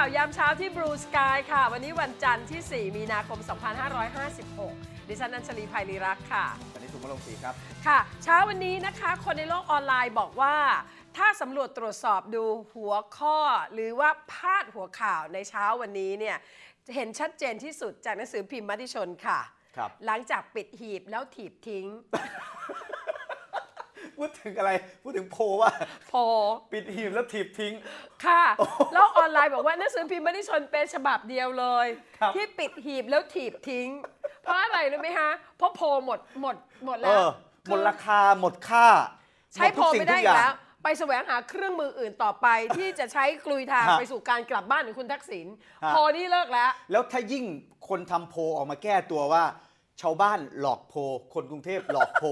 ข่าวยามเช้าที่บรูสกายค่ะ วันนี้วันจันทร์ที่ 4 มีนาคม 2556 ดิฉันนันชลีภัยรีรักค่ะ วันนี้สุภลงศรีครับค่ะ เช้าวันนี้นะคะ คนในโลกออนไลน์บอกว่า ถ้าสำรวจตรวจสอบดูหัวข้อ หรือว่าพาดหัวข่าวในเช้าวันนี้เนี่ยเห็นชัดเจนที่สุดจากหนังสือพิมพ์มติชนค่ะครับหลังจากปิดหีบแล้วถีบทิ้งพูดถึงอะไร พูดถึงโพว่าโพปิดหีบแล้วถีบทิ้ง ค่ะ แล้วออนไลน์บอกว่าหนังสือพิมพ์มติชนเป็นฉบับเดียวเลย ที่ปิดหีบแล้วถีบทิ้ง เพราะอะไรรู้ไหมฮะเพราะโพหมดหมดหมดแล้วหมดราคาหมดค่า ใช้โพไม่ได้แล้ว ไปแสวงหาเครื่องมืออื่นต่อไป ที่จะใช้กลุยทางไปสู่การกลับบ้านของคุณทักษิณ พอนี่เลิกแล้ว แล้วถ้ายิ่งคนทำโพออกมาแก้ตัวว่า ชาวบ้านหลอกโพ คนกรุงเทพหลอกโพ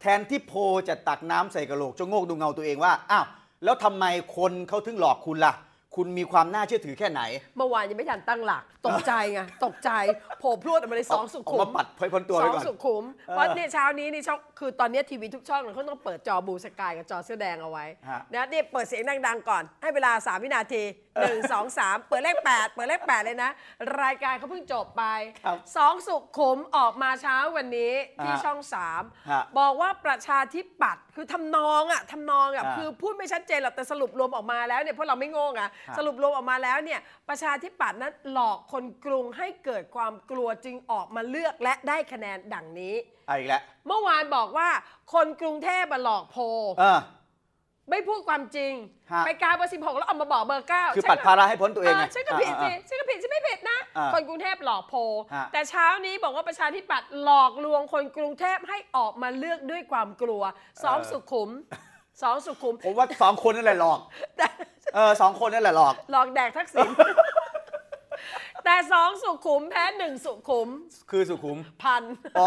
แทนที่โพจะตักน้ำใส่กระโหลกจะโงกดูเงาตัวเองว่า อ้าว แล้วทำไมคนเขาถึงหลอกคุณล่ะคุณมีความน่าเชื่อถือแค่ไหน เมื่อวานยังไม่ทันตั้งหลักตกใจไงตกใจโผล่พรวดออกมาเลยสองสุขุมมาปัดพล้นตัวสไปองก่อนสุขุมเพราะเนี่ยเช้านี้นี่ช่องคือตอนนี้ทีวีทุกช่องเขาต้องเปิดจอบูสกายกับจอเสื้อแดงเอาไว้นะเนี่ยเปิดเสียงดังๆก่อนให้เวลา 3 วินาทีหนึ่งงสอสามเปิดเลขแปดเปิดเลขแปดเลยนะ รายการเขาเพิ่งจบไปสองสุขุมออกมาเช้าวันนี้ที่ช่องสามบอกว่าประชาธิปัตย์คือทำนองอะทำนองอะ่ะคือพูดไม่ชัดเจนหรอกแต่สรุปรวมออกมาแล้วเนี่ยเพราะเราไม่โง่ะสรุปรวมออกมาแล้วเนี่ย ประชาธิปัตย์นั้นหลอกคนกรุงให้เกิดความกลัวจึงออกมาเลือกและได้คะแนนดังนี้ออีกแล้วเมื่อวานบอกว่าคนกรุงเทพมาหลอกโพอไม่พูดความจริง ไปกาเบอร์สิบหกแล้วเอามาบอกเบอร์เก้าคือปัดภาระให้พ้นตัวเองไงฉันก็ผิดสิฉันก็ผิดฉันไม่ผิดนะคนกรุงเทพหลอกโพ แต่เช้านี้บอกว่าประชาธิปัตย์หลอกลวง คนกรุงเทพให้ออกมาเลือกด้วยความกลัวซ้อมสุขุมสองสุขุมผมว่าสองคนนั่นแหละหลอกเออสองคนนั่นแหละหลอกหลอกแดกทักษิณแต่สองสุขุมแพ้หนึ่งสุขุม คือสุขุมพันอ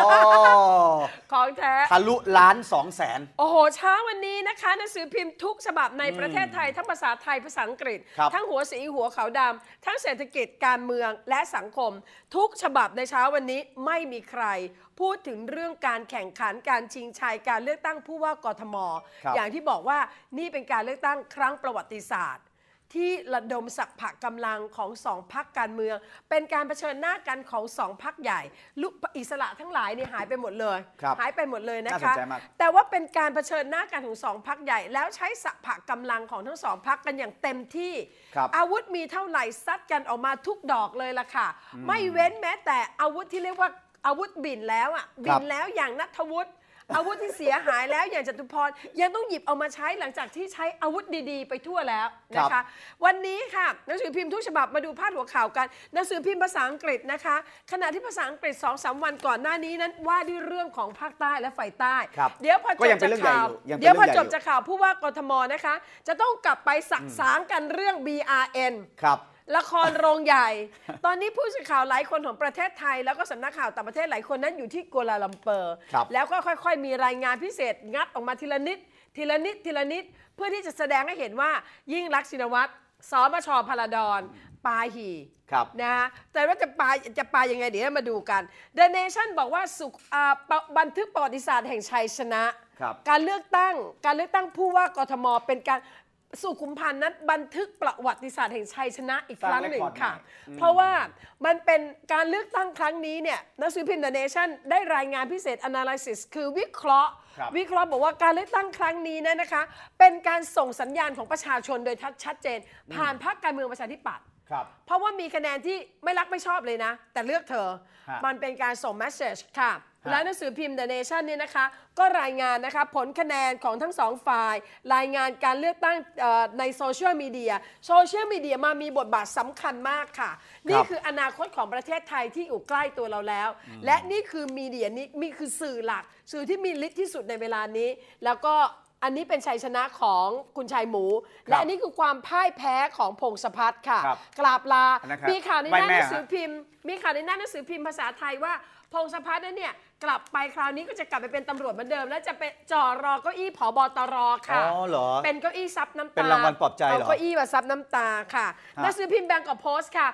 ของแท้ทะลุล้านสองแสนโอ้โหเช้าวันนี้นะคะหนังสือพิมพ์ทุกฉบับในประเทศไทยทั้งภาษาไทย ภาษาอังกฤษ ทั้งหัวสี หัวขาวดำทั้งเศรษฐกิจการเมืองและสังคม ทุกฉบับในเช้าวันนี้ไม่มีใคร พูดถึงเรื่องการแข่งขันการชิงชัยการเลือกตั้งผู้ว่ากทม อย่างที่บอกว่านี่เป็นการเลือกตั้งครั้งประวัติศาสตร์ที่ระดมสักพะกำลังของสองพักการเมือง เป็นการเผชิญหน้ากันของสองพักใหญ่ลุอิสระทั้งหลายเนี่ยหายไปหมดเลย หายไปหมดเลยนะคะแต่ว่าเป็นการเผชิญหน้ากันของสองพักใหญ่ แล้วใช้สักพะกำลังของทั้งสองพักกันอย่างเต็มที่ อาวุธมีเท่าไหร่ซัดกันออกมาทุกดอกเลยล่ะค่ะไม่เว้นแม้ แต่อาวุธที่เรียกว่าอาวุธบินแล้วอ่ะบินแล้วอย่างนัทวุฒิอาวุธที่เสียหายแล้วอย่างจตุพรยังต้องหยิบเอามาใช้หลังจากที่ใช้อาวุธดีๆไปทั่วแล้วนะคะวันนี้ค่ะหนังสือพิมพ์ทุกฉบับมาดูพาดหัวข่าวกัน หนังสือพิมพ์ภาษาอังกฤษนะคะ ขณะที่ภาษาอังกฤษ2อสวันก่อนหน้านี้นั้นว่าด้วยเรื่องของภาคใต้และฝ่ายใต้ เดี๋ยวพอจบจากข่าวเดี๋ยวพอจบจากข่าวผู้ว่ากทมนะคะ จะต้องกลับไปสักสางกันเรื่อง BRN ครับละครโรงใหญ่ ตอนนี้ผู้สื่อข่าวหลายคนของประเทศไทย แล้วก็สำนักข่าวต่างประเทศหลายคนนั้นอยู่ที่กัวลาลัมเปอร์ครับแล้วก็ค่อยๆ มีรายงานพิเศษงัดออกมาทีละนิด ทีละนิด ทีละนิด เพื่อที่จะแสดงให้เห็นว่ายิ่งรักษณ์ชินวัตรสมชพลาดอน ปาหีครับ นะะแต่ว่าจะปายจะปายยังไงเดี๋ยวมาดูกัน The Nation บอกว่าสุขบันทึกประวัติศาสตร์แห่งชัยชนะการเลือกตั้งการเลือกตั้งผู้ว่ากทมเป็นการสุขุมพันธ์นั้นบันทึกประวัติศาสตร์แห่งชัยชนะอีกครั้งหนึ่งค่ะ เพราะว่ามันเป็นการเลือกตั้งครั้งนี้เนี่ยนักสือพิมพ์เดอะเนชั่นได้รายงานพิเศษ Analysis คือวิเคราะห์ วิเคราะห์บอกว่าการเลือกตั้งครั้งนี้นะนะคะ เป็นการส่งสัญญาณของประชาชนโดยทัดชัดเจน ผ่านพรรคการเมืองประชาธิปัตย์เพราะว่ามีคะแนนที่ไม่รักไม่ชอบเลยนะ แต่เลือกเธอ มันเป็นการส่งแมสเซจค่ะและหนังสือพิมพ์ The Nation เนี่ยนะคะ ก็รายงานนะคะ ผลคะแนนของทั้งสองฝ่าย รายงานการเลือกตั้งในโซเชียลมีเดียโซเชียลมีเดียมามีบทบาทสำคัญมากค่ะ นี่คืออนาคตของประเทศไทยที่อยู่ใกล้ตัวเราแล้ว และนี่คือมีเดียนี้ มีคือสื่อหลัก สื่อที่มีฤทธิ์ที่สุดในเวลานี้ แล้วก็อันนี้เป็นชัยชนะของคุณชายหมู และอันนี้คือความพ่ายแพ้ของพงศพัฒน์ค่ะกราบลามีข่าวในหน้าหนังสือพิมพ์ มีข่าวในหน้าหนังสือพิมพ์ภาษาไทยว่าพงศพัฒน์นั้นเนี่ยกลับไปคราวนี้ก็จะกลับไปเป็นตำรวจเหมือนเดิม แล้วจะไปจ่อรอเก้าอี้ผอบอตรค่ะอ๋อเหรอเป็นเก้าอี้ซับน้ำตาเป็นรางวัลปลอบใจเหรอเก้าอี้มาซับน้ำตาค่ะนักสือพิมพ์แบงก์กับโพส์ค่ะ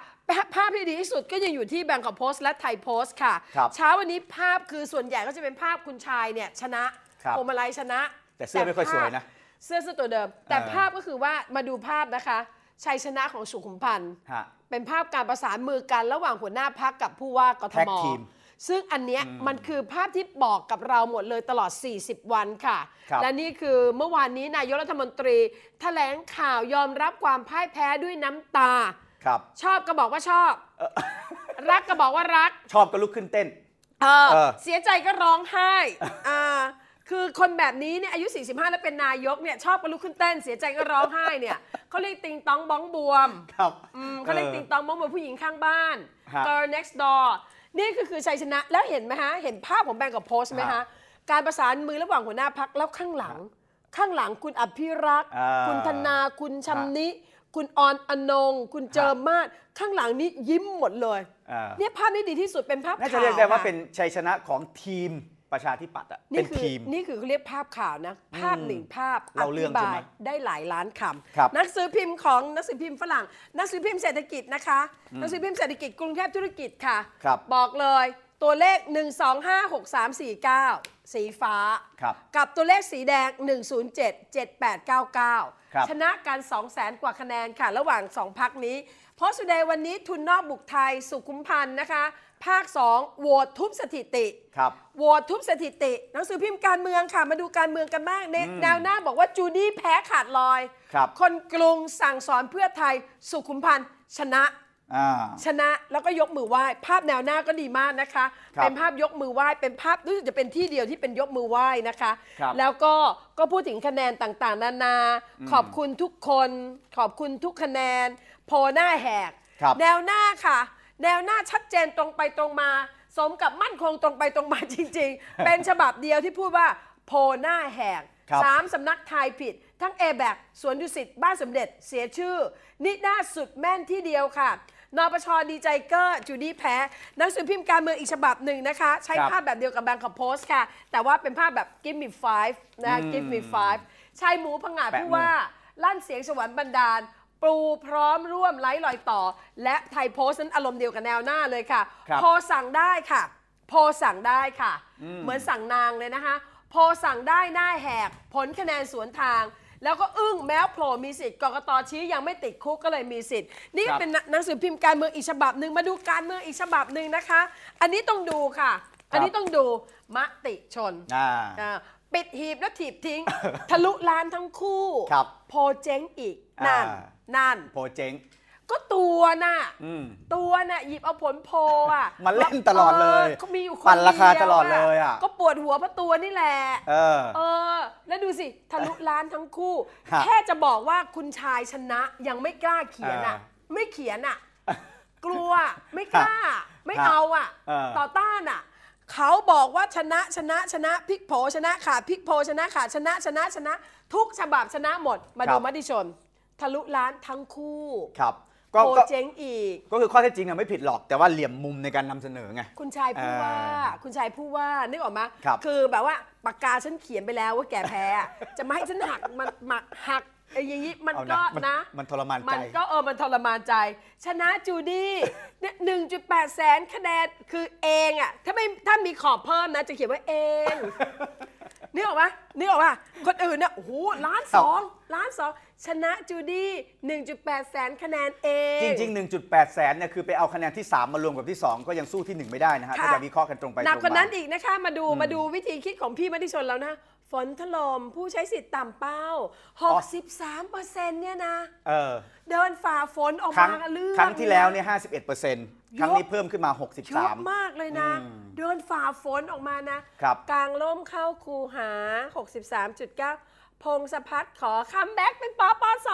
ภาพที่ดีที่สุดก็ยังอยู่ที่แบงก์กับโพส์และไทยโพส์ค่ะ เช้าวันนี้ภาพคือส่วนใหญ่ก็จะเป็นภาพคุณชายเนี่ยชนะโคมาลัยชนะ แต่เสื้อไม่ค่อยสวยนะเสื้อเสื้อตัวเดิม แต่ภาพก็คือว่ามาดูภาพนะคะ ชัยชนะของสุขุมพันธ์เป็นภาพการประสานมือกันระหว่างหัวหน้าพักกับผู้ว่ากทแท็กทีมซึ่งอันเนี้ยมันคือภาพที่บอกกับเราหมดเลยตลอด 40 วันค่ะคและนี่คือเมื่อวานนี้นายกรัฐมนตรีแถลงข่าวยอมรับความพ่ายแพ้ด้วยน้ำตาครับ ชอบก็บอกว่าชอบ รักก็บอกว่ารัก ชอบก็ลุกขึ้นเต้นเออเสียใจก็ร้องไห้อ่าคือคนแบบนี้ เนี่ยอายุ 45 แล้วเป็นนายกเนี่ยชอบก็ลุกขึ้นเต้นเสียใจก็ร้องไห้เนี่ยเขาเรียกติงตองบ้องบวมครับอืมเขาเรียกติงตองบ้องบวมผู้หญิงข้างบ้านฮะ girl next door นี่ก็คือชัยชนะแล้วเห็นไหมฮะเห็นภาพของแบงก์กับโพสต์ไหมฮะ การประสานมือระหว่างหัวหน้าพักแล้วข้างหลัง ข้างหลังคุณอภิรักษ์คุณธนาคุณชำนิคุณออนอนงคุณเจอมาศข้างหลังนี้ยิ้มหมดเลยเนี่ยภาพนี้ดีที่สุดเป็นภาพน่าจะเรียกได้ว่าเป็นชัยชนะของทีมประชาธิปัตย์อะเป็นทีม นี่คือเขาเรียกภาพข่าวนะภาพหนึ่งภาพเล่าเรื่องใช่ไธิบายได้หลายล้านคำ นักสือพิมพ์ของนักสือพิมพ์ฝรั่ง นักสือพิมพ์เศรษฐกิจนะคะนักสือพิมพ์เศรษฐกิจ กรุงเทพธุรกิจค่ะครับบอกเลย ตัวเลข 1 2 5 6 3 4 9 สีฟ้าครับกับตัวเลขสีแดง 107 7899 ชนะกัน2แสนกว่าคะแนนค่ะระหว่าง2พักนี้ เพราะสุดใยวันนี้ทุนนอกบุกไทยสุขุมพันธ์นะคะภาค2โหวตทุบสถิติครับโหวตทุบสถิติ หนังสือพิมพ์การเมืองค่ะ มาดูการเมืองกันบ้างในแนวหน้าบอกว่าจูดี้แพ้ขาดลอยครับนกรุงสั่งสอนเพื่อไทยสุขุมพันธ์ ชนะชนะแล้วก็ยกมือไหว้ภาพแนวหน้าก็ดีมากนะคะคเป็นภาพยกมือไหว้เป็นภาพรู้สึกจะเป็นที่เดียวที่เป็นยกมือไหว้นะคะคแล้วก็ก็พูดถึงคะแนนต่างๆนานา ขอบคุณทุกคน ขอบคุณทุกคะแนนโพหน้าแหกแนวหน้าค่ะแนวหน้าชัดเจนตรงไปตรงมา สมกับมั่นคงตรงไปตรงมาจริงๆ เป็นฉบับเดียวที่พูดว่าโพหน้าแหงสามสำนักทายผิด ทั้ง์แบกสวนดุสิตบ้านสมเด็จเสียชื่อ นิด้าสุดแม่นที่เดียวค่ะนปชดีใจเกอร์จูดี้แพ้หนังสือพิมพ์การเมืองอีกฉบับหนึ่งนะคะ ใช้ภาพแบบเดียวกับแบงค์ของโพสค่ะ แต่ว่าเป็นภาพแบบ give me five นะกิม give me five ชายหมูผงาดพผู้ว่าลั่นเสียงสวรรค์บันดาลปูพร้อมร่วมไลฟ์ลอยต่อ และไทยโพสต์นั้นอารมณ์เดียวกับแนวหน้าเลยค่ะคพอสั่งได้ค่ะพอสั่งได้ค่ะ เหมือนสั่งนางเลยนะคะพอสั่งได้หน้าแหกผลคะแนนสวนทาง แล้วก็อึ้งแม้วโผล่มีสิทธิ์กรกตชี้ยังไม่ติดคุก ก็เลยมีสิทธิ์ นี่ก็เป็นหนังสือพิมพ์การเมืองอีกฉบับหนึ่งมาดูการเมืองอีกฉบับหนึ่งนะคะ อันนี้ต้องดูค่ะ อันนี้ต้องดูมติชนปิดหีบแล้วถีบทิ้ง ทะลุล้านทั้งคู่คโพเจ๊งอีกนั่นนั่นโพเจ๊งก็ตัวน่ะตัวน่ะหยิบเอาผลโพอ่ะมาเล่นตลอดเลยมีอยู่คนปันราคาตลอดเลยอะก็ปวดหัวเพราะตัวนี่แหละเออ เออ แล้วดูสิทะลุล้านทั้งคู่ แค่จะบอกว่าคุณชายชนะยังไม่กล้าเขียนอ่ะไม่เขียนอ่ะกลัวไม่กล้า ไม่เอาอ่ะต่อต้านอ่ะเขาบอกว่าชนะชนะชนะพิกโผชนะขาดพิกโผชนะขาดชนะชนะชนะ ทุกฉบับชนะหมด มาดูมัติชนทะลุล้านทั้งคู่ ครับก็โเจ๊งอีก ก็คือข้อเท็จจริงอะไม่ผิดหรอก แต่ว่าเหลี่ยมมุมในการนำเสนอไง คุณชายพูดว่า คุณชายพูดว่านึกออกมา คือแบบว่าปากกาฉันเขียนไปแล้วว่าแกแพ้ จะไม่ให้ฉันหักมันหักอย่างนี้มันก็นะมันทรมานใจมันก็เออมันทรมานใจ ชนะจูดี้หนึ่งจุดแปดแสนคะแนนคือเองอ่ะถ้าไม่ถ้ามีขอบเพิ่มนะ จะเขียนว่าเองนี่ออกปะนี่ออกปะคนอื่นเนี่ยโอ้โหล้านสองล้านสองชนะจูดี้1.8 แสน คะแนนเอง จริง ๆ 1.8 แสนเนี่ยคือไปเอาคะแนนที่ 3 มารวมกับที่ 2 ก็ยังสู้ที่ 1 ไม่ได้นะฮะถ้าจะวิเคราะห์กันตรงไป ตรหนักกว่านั้นอีกนะคะมาดูมาดูวิธีคิดของพี่มติชนแล้วนะฝนถล่มผู้ใช้สิทธิ์ต่ำเป้า 63เปอร์เซ็นต์เนี่ยนะ เออ เดินฝ่าฝนออกมาเลื่องครั้งที่แล้วเนี่ย51%ครั้งนี้เพิ่มขึ้นมาเยอะมากเลยนะเดินฝ่าฝนออกมานะครับกลางร่มเข้าคูหา63.9พงศพัฒน์ขอคัมแบ็กเป็นปอปส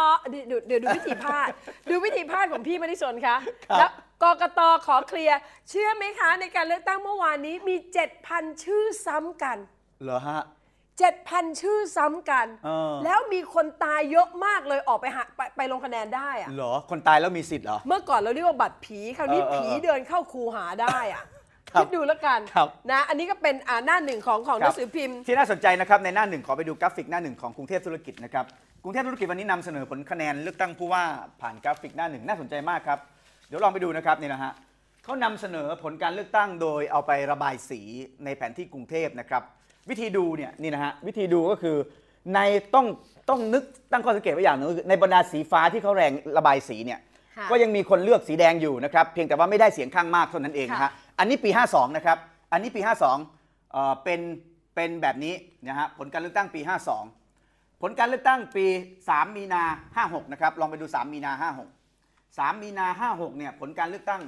ดูเดี๋ยวดูวิธีพาด ดูวิธีพาดของพี่มาณิชนคะครับแล้วกกตขอเคลียร์ เชื่อไหมคะ ในการเลือกตั้งเมื่อวานนี้มี 7,000 ชื่อซ้ำกัน เหรอฮะ 7,000 ชื่อซ้ำกัน แล้วมีคนตายเยอะมากเลยออกไปหาไปไปลงคะแนนได้อะเหรอ คนตายแล้วมีสิทธิ์เหรอ เมื่อก่อนเราเรียกว่าบัตรผี คราวนี้ผีเเดินเข้าคูหาได้อะคิดดูแล้วกันนะ อันนี้ก็เป็นหน้าหนึ่ง ของของหนังสือพิมพ์ที่น่าสนใจนะครับในหน้าหนึ่งขอไปดูกราฟิกหน้าหนึ่งของกรุงเทพธุรกิจนะครับกรุงเทพธุรกิจวันนี้นำเสนอผลคะแนนเลือกตั้งผู้ว่าผ่านกราฟิกหน้าหนึ่งน่าสนใจมากครับ เดี๋ยวลองไปดูนะครับนี่นะฮะเขานำเสนอผลการเลือกตั้งโดยเอาไประบายสีในแผนที่กรุงเทพนะครับวิธีดูเนี่ยนี่นะฮะวิธีดูก็คือในต้องต้องนึกตั้งข้อสังเกตไว้อย่างหนึงในบรรดาสีฟ้าที่เขาแรงระบายสีเนี่ยก็ยังมีคนเลือกสีแดงอยู่นะครับเพียงแต่ว่าไม่ได้เสียงข้างมากเท่านั้นเองนะฮะอันนี้ปี 52 นะครับ อันนี้ปี52เอ่อเป็นเป็นแบบนี้นะฮะ ผลการเลือกตั้งปี52 ผลการเลือกตั้งปี 3 มีนา56นะครับ ลองไปดู 3มีนา56 3มีนา56เนี่ยผลการเลือกตั้ง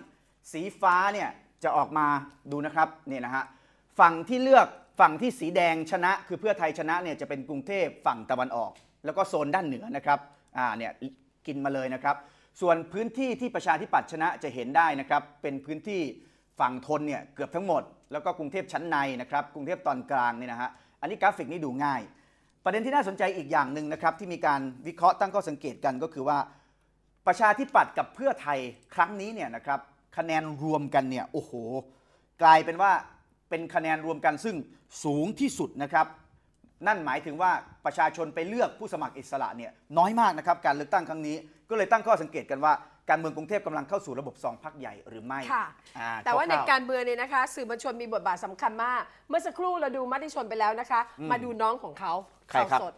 สีฟ้าเนี่ยจะออกมาดูนะครับเนี่ยนะฮะฝั่งที่เลือกฝั่งที่สีแดงชนะคือเพื่อไทยชนะเนี่ยจะเป็นกรุงเทพฝั่งตะวันออกแล้วก็โซนด้านเหนือนะครับ อ่าเนี่ยกินมาเลยนะครับ ส่วนพื้นที่ที่ประชาธิปัตย์ชนะจะเห็นได้นะครับเป็นพื้นที่ฝั่งทนเนี่ยเกือบทั้งหมด แล้วก็กรุงเทพชั้นในนะครับกรุงเทพตอนกลางเนี่ยนะฮะอันนี้กราฟิกนี้ดูง่าย ประเด็นที่น่าสนใจอีกอย่างหนึ่งนะครับที่มีการวิเคราะห์ตั้งข้อสังเกตกันก็คือว่า ประชาธิปัตย์กับเพื่อไทยครั้งนี้เนี่ยนะครับคะแนนรวมกันเนี่ยโอ้โห กลายเป็นว่าเป็นคะแนนรวมกันซึ่งสูงที่สุดนะครับนั่นหมายถึงว่าประชาชนไปเลือกผู้สมัครอิสระเนี่ยน้อยมากนะครับการเลือกตั้งครั้งนี้ก็เลยตั้งข้อสังเกตกันว่าการเมืองกรุงเทพกำลังเข้าสู่ระบบสองพักใหญ่หรือไม่ ค่ะ แต่ว่าในการเมืองเนี่ยนะคะสื่อมวลชนมีบทบาทสำคัญมาก เมื่อสักครู่เราดูมติชนไปแล้วนะคะ มาดูน้องของเขาเข่าวสด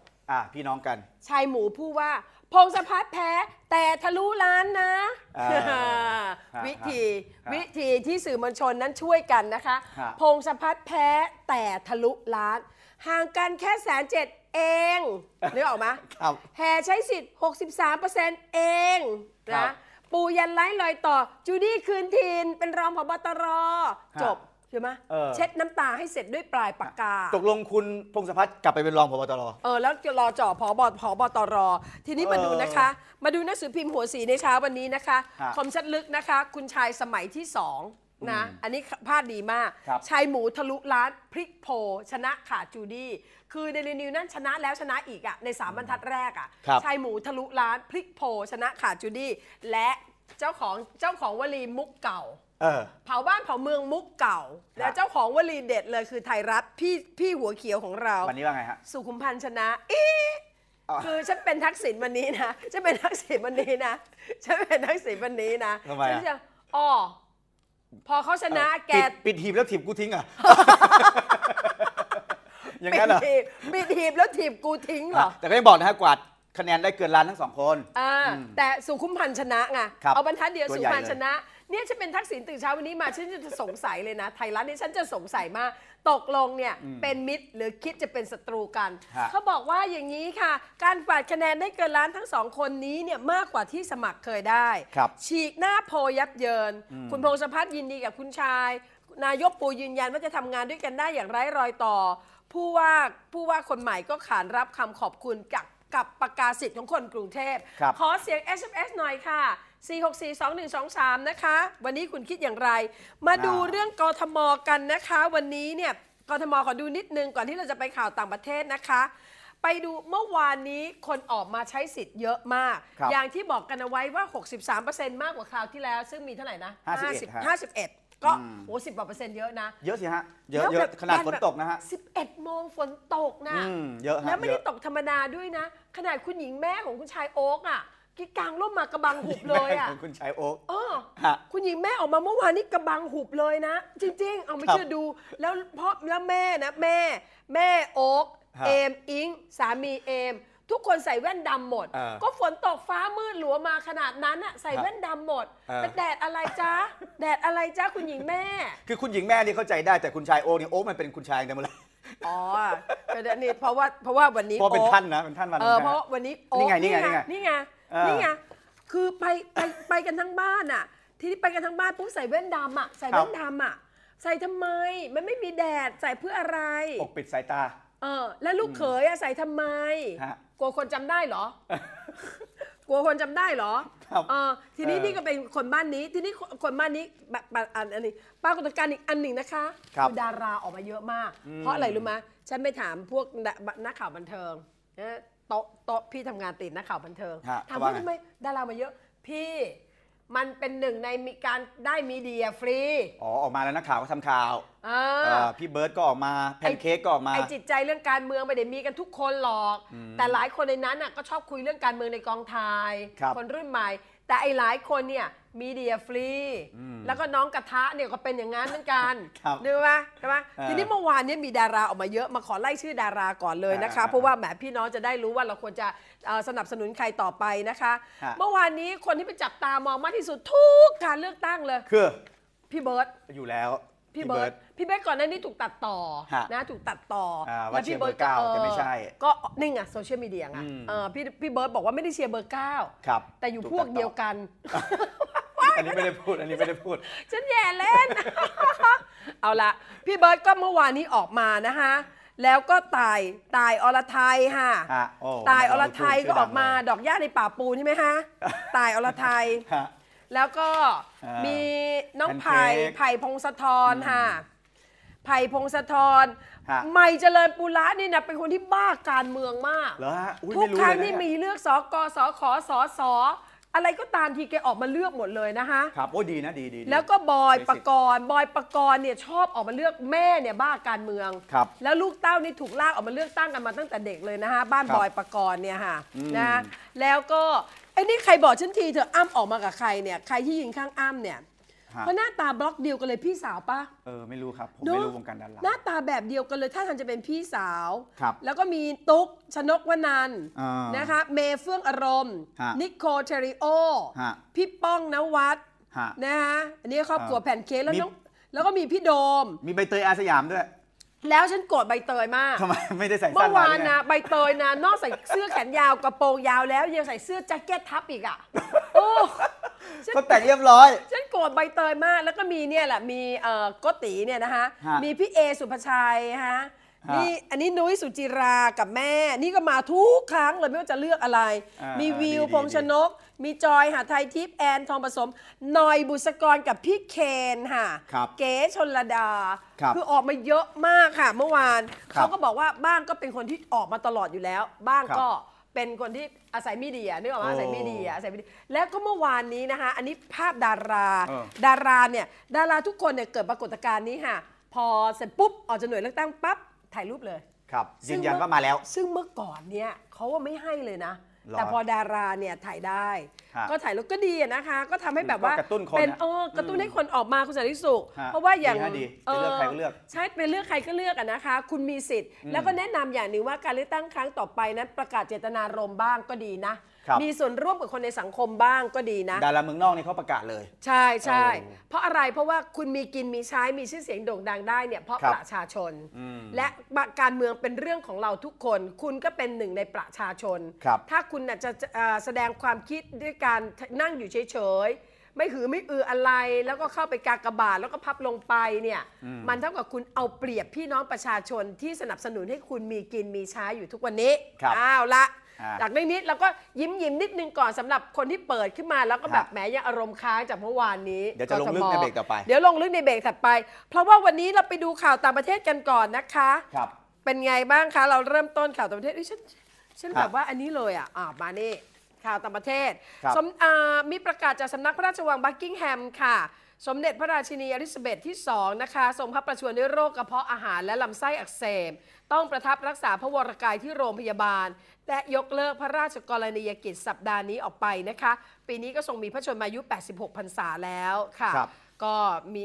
พี่น้องกัน ชายหมูพูดว่า พงศพัฒน์แพ้แต่ทะลุล้านนะวิธีวิธีที่สื่อมวลชนนั้นช่วยกันนะคะ พงศพัฒน์แพ้แต่ทะลุล้านห่างกันแค่แสนเจ็ดเองนึกออกไหมครับแห่ใช้สิทธิ์63%เองเซ็นะปูยันไล่ลอยต่อ จูดี้คืนทินเป็นรองผบตรจบใช่ไหมเช็ดน้ำตาให้เสร็จด้วยปลายปากกา ตกลงคุณพงศพัฒน์กลับไปเป็นรองพบตรเออแล้วจะรอจ่อผบผบตรทีนี้มาดูนะคะ มาดูหนังสือพิมพ์หัวสีในเช้าวันนี้นะคะคมชัดลึกนะคะ คุณชายสมัยที่สองนะ อันนี้พลาดดีมาก ชายหมูทะลุล้านพริกโพ ชนะขาดจูดี้คือในรีนิวนั้นชนะแล้วชนะอีกอะในสามบรรทัดแรกอะ่ะ ชายหมูทะลุล้านพริกโพชนะขาดจูดี้และเจ้าของเจ้าของวลีมุกเก่าเออผาบ้านเผาเมืองมุกเก่า และเจ้าของวลีเด็ดเลยคือไทยรัฐพี่พี่หัวเขียวของเรา วันนี้ว่าไงฮะสุขุมพันธ์ชนะอีคือฉันเป็นทักษิณวันนี้นะ ฉันเป็นทักษิณวันนี้นะ ฉันเป็นทักษิณวันนี้นะทำไมอะอ๋อพอเขาชนะแกปิดทิหีบแล้วถีบกูทิ้งอ่ะอย่างนั้นเหรอปิดหีบปิดบแล้วถีบกูทิ้งเหรอแต่ก็ยังบอกนะฮะกวาดคะแนนได้เกินล้านทั้งสองคนแต่สุขุมพันธ์ชนะไงเอาบรรทัดเดียวสุขุมพันธ์ชนะ เนี่ยฉันเป็นทักษิณตื่นเช้า วันนี้มา ฉันจะสงสัยเลยนะ ไทยรัฐนี่ฉันจะสงสัยมากตกลงเนี่ยเป็นมิตร หรือคิดจะเป็นศัตรูกัน เขาบอกว่าอย่างนี้ค่ะ การฝาดคะแนนได้เกินล้านทั้งสองคนนี้เนี่ยมากกว่าที่สมัครเคยได้ ฉีกหน้าโพยับเยินคุณพงษพัฒน์ยินดีกับคุณชาย นายกปูยืนยันว่าจะทำงานด้วยกันได้อย่างไร้รอยต่อ ผู้ว่าผู้ว่าคนใหม่ก็ขานรับคำขอบคุณกับกับประกาศสิทธิ์ของคนกรุงเทพขอเสียง SMS หน่อยค่ะ4642123 นะคะ วันนี้คุณคิดอย่างไร มาดูเรื่องกทมกันนะคะ วันนี้เนี่ยกทมขอดูนิดนึงก่อนที่เราจะไปข่าวต่างประเทศนะคะ ไปดูเมื่อวานนี้คนออกมาใช้สิทธิ์เยอะมาก อย่างที่บอกกันเอาไว้ว่า 63%มากกว่าคราวที่แล้วซึ่งมีเท่าไหร่นะ51 51ก็โอ้สิบกว่าเปอร์เซ็นต์เยอะนะเยอะสิฮะเยอะเยอะขนาดฝนตกนะฮะสิบเอ็ดโมงฝนตกนะเยอะแล้วไม่ได้ตกธรรมดาด้วยนะ ขนาดคุณหญิงแม่ของคุณชายโอ๊กอ่ะกิ๊กางร่มมากระบังหุบเลยอ่ะคุณชายโอ๊คเออคุณหญิงแม่ออกมาเมื่อวานนี้กระบังหุบเลยนะจริงๆ เอาไม่เชื่อดูแล้วเพราะแล้วแม่นะแม่ แม่โอ๊กเอมอิงสามีเอมทุกคนใส่แว่นดำหมด ก็ฝนตกฟ้ามืดหลัวมาขนาดนั้นอะใส่แว่นดำหมดอปแต่แดดอะไรจ้าแดดอะไรจ้าคุณหญิงแม่ คือคุณหญิงแม่นี่เข้าใจได้แต่คุณชายโอ๊คเนี่ยโอ๊คมันเป็นคุณชายแต่เมื่อไหรอ๋อเดี๋ยวนี่เพราะว่าเพราะว่าวันนี้เพราะเป็นท่านนะ เป็นท่านวันนี้เออเพราะวันนี้โอ๊กนี่ไง นี่ไงนี่ไงนี่ไง คือไปไปไปกันทั้งบ้านอ่ะ ทีนี้ไปกันทั้งบ้านปุ๊บใส่แว่นดำอ่ะ ใส่แว่นดำอ่ะ ใส่ทำไม มันไม่มีแดด ใส่เพื่ออะไร ปกปิดสายตา เออ แล้วลูกเขยอะใส่ทำไม กลัวคนจำได้เหรอ กลัวคนจำได้เหรอเออ ทีนี้นี่ก็เป็นคนบ้านนี้ ทีนี้คนบ้านนี้แบบอันอันนี้ปรากฏการณ์อีกอันหนึ่งนะคะคือดาราออกมาเยอะมาก เพราะอะไรรู้ไหมฉันไปถามพวกนักข่าวบันเทิงนะโต๊ะโต๊ะพี่ทำงานติดนักข่าวบันเทิงถามว่าทำไมดารามาเยอะ พี่มันเป็นหนึ่งในมีการได้มีเดียฟรีอ๋อออกมาแล้วนักข่าว ก็ทำข่าวพี่เบิร์ดก็ออกมาแพนเค้กก็ออกมาไอจิตใจเรื่องการเมืองไม่ได้มีกันทุกคนหรอกอแต่หลายคนในนั้นก็ชอบคุยเรื่องการเมืองในกองถ่ายคนรุ่นใหม่แต่ไอ้หลายคนเนี่ยมีเดียฟรีแล้วก็น้องกระทะเนี่ยก็เป็นอย่างนั้นเหมือนกันนึกว่าใช่ไหมทีนี้เมื่อวานเนี้มีดาราออกมาเยอะมาขอไล่ชื่อดาราก่อนเลยนะคะเพราะว่าแหมพี่น้องจะได้รู้ว่าเราควรจะสนับสนุนใครต่อไปนะคะ เมื่อวานนี้คนที่ไปจับตามองมากที่สุดทุกการเลือกตั้งเลย คือพี่เบิร์ตอยู่แล้วพี่เบิร์ดพี่เบิร์ดก่อนหน้านี้ถูกตัดต่อนะถูกตัดต่อว่าวพี่เบิร์เก้าจะไม่ใช่ก็นิ่งอะโซเชียลมีเดียอะพี่พี่เบิร์ดบอกว่าไม่ได้เชียร์เบอร์เก้า แต่อยู่พวกเดียวกัน อันนี้ไม่ได้พูดอันนี้ไม่ได้พูด ฉันแย่เล่นเอาละพี่เบิร์ดก็เมื่อวานนี้ออกมานะคะแล้วก็ตายตายอรไทยค่ะตายอรไทยก็ออกมาดอกหญ้าในป่าปูนใช่ไหมฮะตายอรไทยแล้วก็มีน้องไผ่ไผ่พงศธรค่ะไผ่พงศธรใหม่เจริญปุระนี่นะเป็นคนที่บ้าการเมืองมากทุกครั้งที่มีเลือกสกสขสสอะไรก็ตามทีแกออกมาเลือกหมดเลยนะคะครับโอ้ดีนะดีดีดแล้วก็บอยประกรณ์บอยประกรณ์เนี่ยชอบออกมาเลือกแม่เนี่ยบ้าการเมืองครับแล้วลูกเต้านี่ถูกลากออกมาเลือกตั้งกันมาตั้งแต่เด็กเลยนะคะบ้านบอยประกรณ์เนี่ยค่ะนะแล้วก็ไอ้นี่ใครบอกฉันทีเธออ้ำออกมากับใครเนี่ยใครที่ยืนข้างอ้ำเนี่ยเพราะหน้าตาบล็อกเดียวกันเลยพี่สาวปะเออไม่รู้ครับผมไม่รู้วงการดาราหน้าตาแบบเดียวกันเลยถ้าท่านจะเป็นพี่สาวครับแล้วก็มีตุ๊กชนกวนันนนะคะเมเฟื่องอารมณ์นิโคเทริโอพี่ป้องนวัดนะฮะอันนี้ครอบครัวแผ่นเค้กแล้วน้องแล้วก็มีพี่โดม มีใบเตยอาสยามด้วยแล้วฉันโกรธใบเตยมาก ทำไม ไม่ได้ใส่สั้เมื่อวานนะใบเตยนะนอกใส่เสื้อแขนยาวกระโปรงยาวแล้ว ยังใส่เสื้อแจ็คเก็ตทับอีกอ่ะเขาก็แต่งเรียบร้อย ฉันโกรธใบเตยมากแล้วก็มีเนี่ยแหละมีเอ่อกกติเนี่ยนะคะมีพี่เอสุภชัยฮะ นี่อันนี้นุ้ยสุจิรากับแม่ นี่ก็มาทุกครั้งเลยไม่ว่าจะเลือกอะไร มีวิวพงษ์ชนกมีจอยหาไทยทิพย์แอน ทองผสมนอยบุษกรกับพี่เคนค่ะคเก๋ชนระดาคคือออกมาเยอะมากค่ะ เมื่อวาน เขาก็บอกว่าบ้างก็เป็นคนที่ออกมาตลอดอยู่แล้ว บ้างก็เป็นคนที่อาศัยมีเดียนึกออกไหมอาศัยมีเดีย อาศัยมีเดีย แล้วก็เมื่อวานนี้นะคะอันนี้ภาพดารา ดาราเนี่ย ดาราทุกคนเนี่ยเกิดปรากฏการณ์นี้ค่ะ พอเสร็จปุ๊บ ออกจากหน่วยเลือกตั้งปั๊บถ่ายรูปเลย ครับยืนยันว่ามาแล้ว ซึ่งเมื่อก่อนเนี่ยเขาว่าไม่ให้เลยนะแต่พอดาราเนี่ยถ่ายได้ ก็ถ่ายแล้วก็ดีนะคะ ก็ทำให้แบบว่ากระตุ้นคนเป็นออกระตุ้นให้คนออกมาคุณสันติสุข เพราะว่าอย่างเลือกใอใช่ไปเลือกใครก็เลือกอะนะคะ คุณมีสิทธิ์แล้วก็แนะนำอย่างหนึ่งว่าการเลือกตั้งครั้งต่อไปนั้น ประกาศเจตนารมณ์บ้างก็ดีนะมีส่วนร่วมกับคนในสังคมบ้างก็ดีนะ ดาราเมืองนอกนี่เขาประกาศเลย ใช่ใช่ เพราะอะไร เพราะว่าคุณมีกินมีใช้ มีชื่อเสียงโด่งดังได้เนี่ยเพราะรประชาชน และการเมืองเป็นเรื่องของเราทุกคน คุณก็เป็นหนึ่งในประชาชน ถ้าคุณะจะจะแสดงความคิดด้วยการนั่งอยู่เฉยๆไม่หือไม่อืออะไร แล้วก็เข้าไปกากบาทแล้วก็พับลงไปเนี่ยมมันเท่ากับคุณเอาเปรียบพี่น้องประชาชนที่สนับสนุนให้คุณมีกินมีใช้อยู่ทุกวันนี้ อ้าวละจากกนิดๆแล้วก็ยิ้มยิ้มนิดนึงก่อนสำหรับคนที่เปิดขึ้นมา แล้วก็แบบแหมยังอารมณ์ค้างจากเมื่อวานนี้เดี๋ยวจะลงลึกในเบรกต่อไปเดี๋ยว ลงลึกในเบรกถัดไป เพราะว่าวันนี้เราไปดูข่าวต่างประเทศกันก่อนนะคะครับเป็นไงบ้างคะเราเริ่มต้นข่าวต่างประเทศฉันฉันแบบว่าอันนี้เลยอ่ะอามานี่ ข่าวต่างประเทศมีประกาศจากสำนักพระราชวังบักกิงแฮม ค่ะสมเด็จพระราชินีอลิซาเบธที่2นะคะทรงพระประชวรด้วยโรคกระเพาะอาหารและลำไส้อักเสบต้องประทับรักษาพระวรกายที่โรงพยาบาล และยกเลิกพระราชกรณียกิจสัปดาห์นี้ออกไปนะคะปีนี้ก็ทรงมีพระชนมายุ 86พรรษาแล้วค่ะคก็มี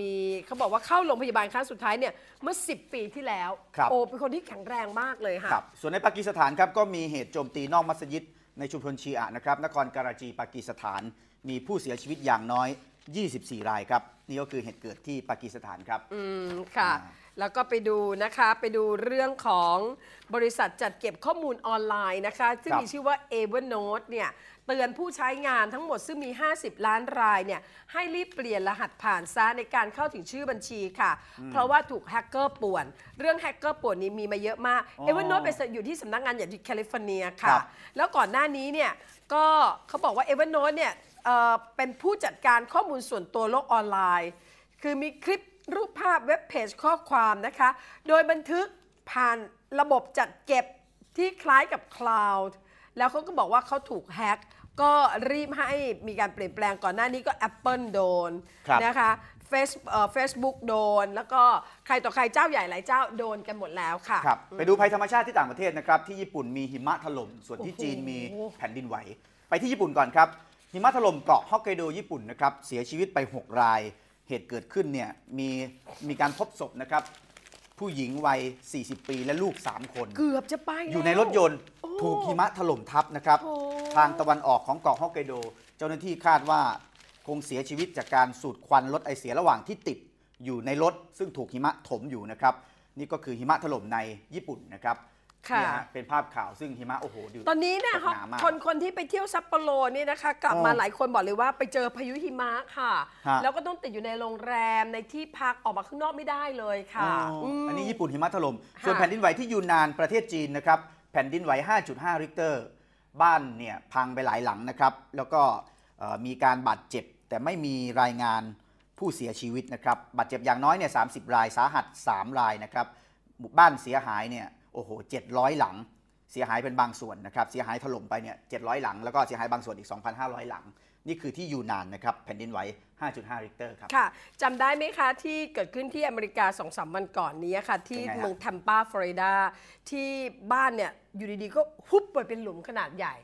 มีเขาบอกว่าเข้าโรงพยาบาลครั้งสุดท้ายเนี่ยเมื่อ 10 ปีที่แล้ว โอเป็นคนที่แข็งแรงมากเลยค่ะคส่วนในปากีสถานครับก็มีเหตุโจมตีนอกมัสยิดในชุมชนชีอะนะครับนครการาจีปากีสถาน มีผู้เสียชีวิตอย่างน้อย24 รายครับ นี่ก็คือเหตุเกิดที่ปากีสถานครับ อืมค่ะ แล้วก็ไปดูนะคะไปดูเรื่องของบริษัทจัดเก็บข้อมูลออนไลน์นะคะ ซึ่งมีชื่อว่า Evernote เนี่ยเตือนผู้ใช้งานทั้งหมดซึ่งมี 50 ล้านรายเนี่ยให้รีบเปลี่ยนรหัสผ่านซะในการเข้าถึงชื่อบัญชีค่ะ เพราะว่าถูกแฮกเกอร์ป่วน เรื่องแฮกเกอร์ป่วนนี้มีมาเยอะมากอ Evernote เป็นอยู่ที่สำนักงานใหญ่ที่แคลิฟอร์เนียค่ะคแล้วก่อนหน้านี้เนี่ยก็เขาบอกว่า Evernote เนี่ยเป็นผู้จัดการข้อมูลส่วนตัวโลกออนไลน์ คือมีคลิปรูปภาพเว็บเพจข้อความนะคะ โดยบันทึกผ่านระบบจัดเก็บที่คล้ายกับคลาวด์ แล้วเขาก็บอกว่าเขาถูกแฮก ก็รีบให้มีการเปลี่ยนแปลงก่อนหน้านี้ก็ Apple โดน นะคะเฟซเฟซบุ๊กโดน แล้วก็ใครต่อใครเจ้าใหญ่หลายเจ้าโดนกันหมดแล้วค่ะครับไปดูภัยธรรมชาติที่ต่างประเทศนะครับที่ญี่ปุ่นมีหิมะถล่ม ส่วนที่จีนมีแผ่นดินไหว ไปที่ญี่ปุ่นก่อนครับหิมะถล่มเกาะฮอกไกโดญี่ปุ่นนะครับเสียชีวิตไป 6 รายเหตุเกิดขึ้นเนี่ยมีมีการพบศพนะครับ ผู้หญิงวัย40 ปีและลูก3คน เกือบจะไป อยู่ในรถยนต์ถูกหิมะถล่มทับนะครับทางตะวันออกของเกาะฮอกไกโด เจ้าหน้าที่คาดว่าคงเสียชีวิตจากการสูดควันรถ ไอเสียระหว่างที่ติดอยู่ในรถ ซึ่งถูกหิมะถมอยู่นะครับ นี่ก็คือหิมะถล่มในญี่ปุ่นนะครับค่ะเนะเป็นภาพข่าวซึ่งหิมะ โอ้โหดูตอนนี้เนี่ยตกาคนคนที่ไปเที่ยวซัปโปโรเนี่ยนะคะกลับมาหลายคนบอกเลยว่าไปเจอพายุหิมะค่ะะแล้วก็ต้องติดอยู่ในโรงแรมในที่พักออกมาข้างนอกไม่ได้เลยค่ะออันนี้ญี่ปุ่นหิมะถล่ม่ส่วนแผ่นดินไหวที่ยูนนานประเทศจีนนะครับ แผ่นดินไหว 5.5 ริกเตอร์ บ้านเนี่ย พังไปหลายหลังนะครับ แล้วก็มีการบาดเจ็บแต่ไม่มีรายงานผู้เสียชีวิตนะครับบาดเจ็บอย่างน้อยเนี่ยสารายสาหัส3รายนะครับบ้านเสียหายเนี่ยโอ้โห 700 หลังเสียหายเป็นบางส่วนนะครับ เสียหายถล่มไปเนี่ย700 หลัง แล้วก็เสียหายบางส่วนอีก 2,500 หลัง นี่คือที่ยูนานนะครับ แผ่นดินไหว 5.5 ริกเตอร์ครับ ค่ะ จำได้ไหมคะที่เกิดขึ้นที่อเมริกา 2-3 วันก่อนนี้ค่ะ ที่เมืองแทมปาฟลอริดาที่บ้านเนี่ยอยู่ดีๆก็ฮุบไปเป็นหลุมขนาดใหญ่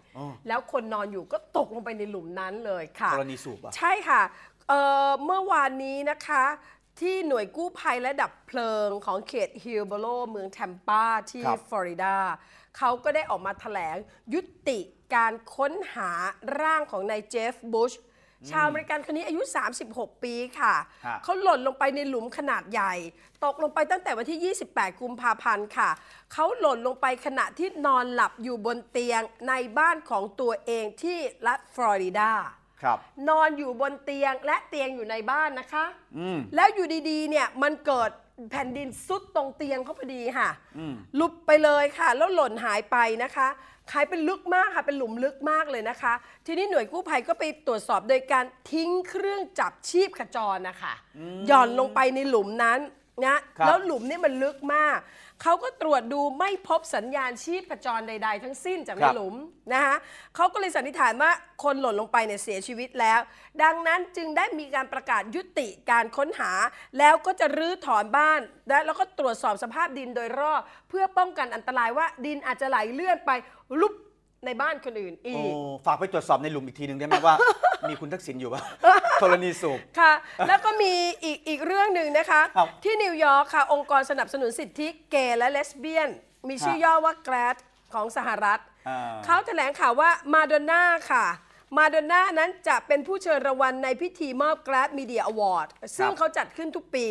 แล้วคนนอนอยู่ก็ตกลงไปในหลุมนั้นเลยค่ะ กรณีสูบอ่ะใช่ค่ะ เมื่อวานนี้นะคะที่หน่วยกู้ภัยและดับเพลิงของเขตฮิลโบโลเมืองแทมปาที่ฟลอริดาเขาก็ได้ออกมาแถลงยุติการค้นหาร่างของนายเจฟบุช ชาวอเมริกันคนนี้อายุ 36 ปีค่ะะเขาหล่นลงไปในหลุมขนาดใหญ่ ตกลงไปตั้งแต่วันที่ 28 กุมภาพันธ์ค่ะ เขาหล่นลงไปขณะที่นอนหลับอยู่บนเตียงในบ้านของตัวเองที่รัฐฟลอริดาครับนอนอยู่บนเตียงและเตียงอยู่ในบ้านนะคะอืแล้วอยู่ดีๆเนี่ยมันเกิดแผ่นดินซุดตรงเตียงเขาพอดีค่ะ ลุบไปเลยค่ะ แล้วหล่นหายไปนะคะ้ายเป็นลึกมากค่ะเป็นหลุมลึกมากเลยนะคะ ทีนี้หน่วยกู้ภัยก็ไปตรวจสอบโดยการทิ้งเครื่องจับชีพขจรนะคะหย่อนลงไปในหลุมนั้น นะ แล้วหลุมนี่มันลึกมากเขาก็ตรวจดูไม่พบสัญญาณชีพจรใด ๆ ทั้งสิ้นจากในหลุมนะคะเขาก็เลยสันนิษฐานว่าคนหล่นลงไปเนี่ยเสียชีวิตแล้ว ดังนั้นจึงได้มีการประกาศยุติการค้นหา แล้วก็จะรื้อถอนบ้าน และแล้วก็ตรวจสอบสภาพดินโดยรอบเพื่อป้องกันอันตรายว่าดินอาจจะไหลเลื่อนไปลุบในบ้านคนอื่นอีโอ้กฝากไปตรวจสอบในหลุมอีกทีหนึ่งได้ไหมว่า มีคุณทักษิณอยู่ปะธรณีสูบค่ะ แล้วก็มีอีกอีกเรื่องหนึ่งนะคะครับที่นิวยอร์กค่ะ องค์กรสนับสนุนสิทธิเกย์และเลสเบี้ยน มีชื่อย่อว่าแกรดของสหรัฐ เขาแถลงข่าวว่ามาดอนน่าค่ะ มาดอนน่านั้นจะเป็นผู้เชิญรางวัลในพิธีมอบแกรดมีเดียอวอร์ดซึ่งเขาจัดขึ้นทุกปี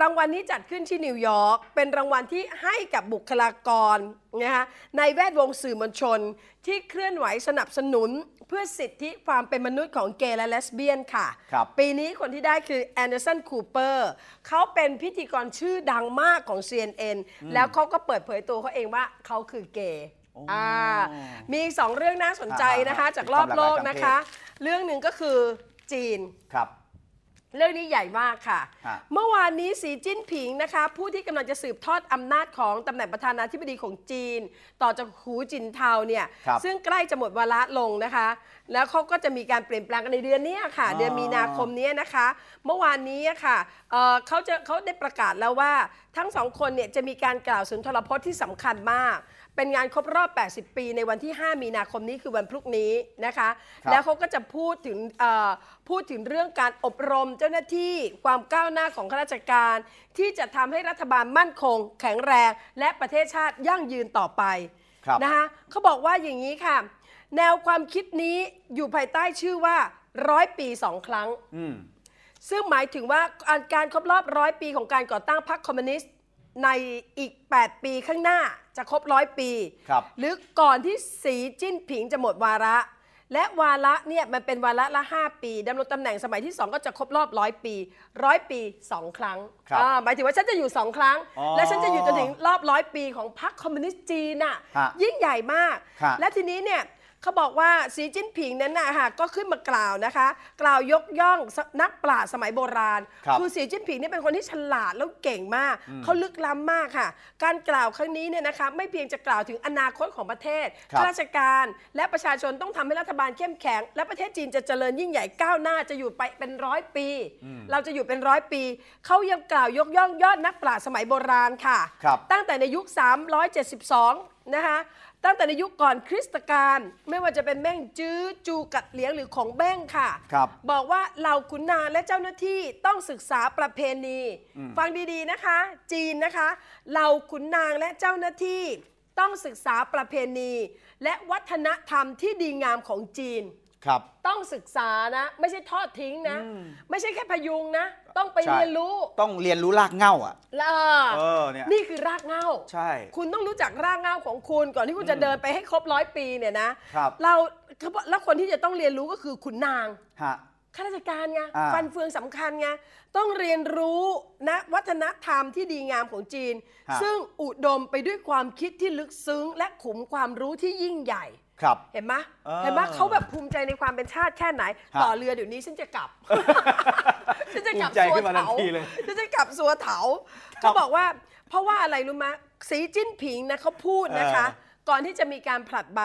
รางวัลนี้จัดขึ้นที่นิวยอร์กเป็นรางวัลที่ให้กับบุคลากรนะคะในแวดวงสื่อมวลชน ที่เคลื่อนไหวสนับสนุน เพื่อสิทธิความเป็นมนุษย์ของเกย์และเลสเบี้ยนค่ะคปีนี้คนที่ได้คือแอนเดอร์สันคูเปอร์เขาเป็นพิธีกรชื่อดังมากของ CNN แล้วเขาก็เปิดเผยตัวเขาเองว่าเขาคือเกย์มีสองเรื่องน่าสนใจนะคะ จากรอบโลกนะคะ เรื่องหนึ่งก็คือจีนครับเรื่องนี้ใหญ่มากค่ะ เมื่อวานนี้สีจิ้นผิงนะคะ ผู้ที่กำลังจะสืบทอดอำนาจของตำแหน่งประธานาธิบดีของจีน ต่อจากหูจินเทาเนี่ยซึ่งใกล้จะหมดวาระลงนะคะแล้วเขาก็จะมีการเปลี่ยนแปลงกันในเดือนนี้ค่ะ เดือนมีนาคมนี้นะคะ เมื่อวานนี้ค่ะเเขาจะเขาได้ประกาศแล้วว่า ทั้งสองคนเนี่ยจะมีการกล่าวสุนทรพจน์ที่สำคัญมาก เป็นงานครบรอบ 80 ปีในวันที่ 5 มีนาคมนี้คือวันพรุ่งนี้นะคะคแล้วเขาก็จะพูดถึงพูดถึงเรื่องการอบรมเจ้าหน้าที่ความก้าวหน้าของข้าราชการ ที่จะทำให้รัฐบาลมั่นคง แข็งแรงและประเทศชาติยั่งยืนต่อไปนะคะเขาบอกว่าอย่างนี้ค่ะแนวความคิดนี้อยู่ภายใต้ชื่อว่าร้อยปีสองครั้ง ซึ่งหมายถึงว่าการครบรอบร้อยปีของการก่อตั้งพรรคคอมมิวนิสต์ในอีก 8 ปีข้างหน้าจะครบร้อยปีรหรือก่อนที่สีจิ้นผิงจะหมดวาระ และวาระเนี่ยมันเป็นวาระละ 5 ปีดำรงตำแหน่งสมัยที่ 2 ก็จะครบรอบร้อยปีร้อยปีสองครั้งหมายถึงว่าฉันจะอยู่ 2 ครั้ง และฉันจะอยู่จนถึงรอบร้อยปีของพรรคคอมมิวนิสต์จีนน่ะะยิ่งใหญ่มาก และทีนี้เนี่ยเขาบอกว่าสีจิ้นผิงนั้นนะค่ะ ก็ขึ้นมากล่าวนะคะ กล่าวยกย่องนักปราชญ์สมัยโบราณคือสีจิ้นผิงนี่ เป็นคนที่ฉลาดแล้วเก่งมาก เขาลึกล้ำมากค่ะ การกล่าวครั้งนี้เนี่ยนะคะไม่เพียงจะกล่าวถึงอนาคตของประเทศข้าราชการและประชาชนต้องทำให้รัฐบาลเข้มแข็งและประเทศจีนจะเจริญยิ่งใหญ่ก้าวหน้าจะอยู่ไปเป็นร้อยปี เราจะอยู่เป็นร้อยปีเขายังกล่าวยกย่องยอดนักปราชญ์สมัยโบราณค่ะคตั้งแต่ในยุค372นะคะตั้งแต่ในยุคก่อนคริสตกาลไม่ว่าจะเป็นแม่งจื้อจูกัดเลี้ยงหรือของแบ้งค่ะครับบอกว่าเหล่าขุนนางและเจ้าหน้าที่ต้องศึกษาประเพณี ฟังดีๆนะคะ จีนนะคะเหล่าขุนนางและเจ้าหน้าที่ ต้องศึกษาประเพณี และวัฒนธรรมที่ดีงามของจีนครับต้องศึกษานะ ไม่ใช่ทอดทิ้งนะมไม่ใช่แค่พยุงนะ ต้องไปเรียนรู้ ต้องเรียนรู้รากเหง้าอ่ะเออเนี่ยนี่คือรากเหง้าใช่ คุณต้องรู้จักรากเหง้าของคุณก่อนที่คุณจะเดินไปให้ครบร้อยปีเนี่ยนะครับเราแล้วคนที่จะต้องเรียนรู้ก็คือขุนนางฮะข้าราชการไงฟันเฟืองสำคัญไงต้องเรียนรู้นะวัฒนธรรมที่ดีงามของจีน ซึ่งอุดมไปด้วยความคิดที่ลึกซึ้งและขุมความรู้ที่ยิ่งใหญ่ครับเห็นไหมเห็นไหมเขาแบบภูมิใจในความเป็นชาติแค่ไหน ต่อเรือเดี๋ยวนี้ฉันจะกลับฉันจะกลับสัวนเถาฉันจะกลับสัวเถา เขาบอกว่า เพราะว่าอะไรรู้ไหมสีจิ้นผิงนะเขาพูดนะคะ ก่อนที่จะมีการผลัดใบ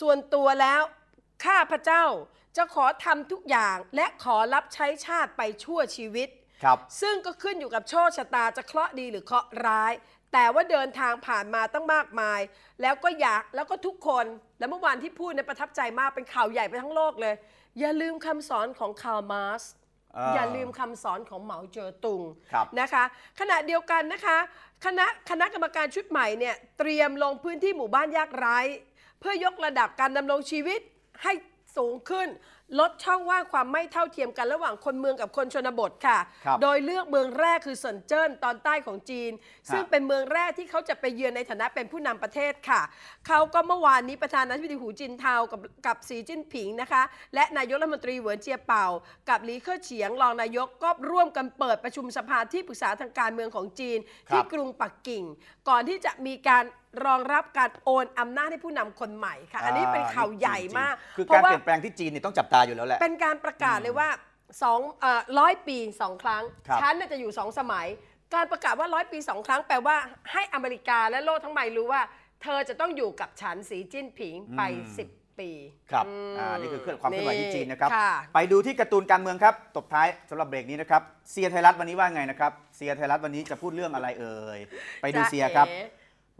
ส่วนตัวแล้ว ข้าพระเจ้าจะขอทำทุกอย่างและขอรับใช้ชาติไปชั่วชีวิตครับ ซึ่งก็ขึ้นอยู่กับโชคชะตาจะเคราะห์ดีหรือเคราะห์ร้ายแต่ว่าเดินทางผ่านมาตั้งมากมาย แล้วก็อยาก แล้วก็ทุกคน และเมื่อวานที่พูดเนี่ยประทับใจมาก เป็นข่าวใหญ่ไปทั้งโลกเลย อย่าลืมคำสอนของคาร์มาสอย่าลืมคำสอนของเหมาเจ๋อตุง นะคะ ขณะเดียวกันนะคะ คณะคณะกรรมการชุดใหม่เนี่ยเตรียมลงพื้นที่หมู่บ้านยากไร้เพื่อยกระดับการดำรงชีวิตให้สูงขึ้นลดช่องว่างความไม่เท่าเทียมกันระหว่างคนเมืองกับคนชนบทค่ะคโดยเลือกเมืองแรกคือเซินเจิ้นตอนใต้ของจีน ซึ่งเป็นเมืองแรกที่เขาจะไปเยือนในฐานะเป็นผู้นำประเทศค่ะ เขาก็เมื่อวานนี้ประธานาธิบดีหูจินเทา กับกับสีจิ้นผิงนะคะ และนายกรัฐมนตรี เหวินเจียเป่ากับหลีเค่อเฉียงรองนายก ก็ร่วมกันเปิดประชุมสภาที่ปรึกษาทางการเมืองของจีน ที่กรุงปักกิ่ง ก่อนที่จะมีการรองรับการโอนอำนาจให้ผู้นำคนใหม่ค่ะอันนี้เป็นข่าวใหญ่มากคือการเปลี่ยนแปลงที่จีนเนี่ยต้องจับตาอยู่แล้วแหละเป็นการประกาศเลยว่าสองร้อยปีสองครั้ง ฉันจะอยู่สองสมัย การประกาศว่าร้อยปีสองครั้ง แปลว่าให้อเมริกาและโลกทั้งใบรู้ว่า เธอจะต้องอยู่กับฉันสีจิ้นผิงไปสิบปีครับอ่านี่คือเคลื่อนความเคลื่อนไหวที่จีนนะครับไปดูที่การ์ตูนการเมืองครับตบท้ายสำหรับเบรกนี้นะครับเซียไทยรัฐวันนี้ว่าไงนะครับเซียไทยรัฐวันนี้จะพูดเรื่องอะไรเอ่ยไปดูเซียครับ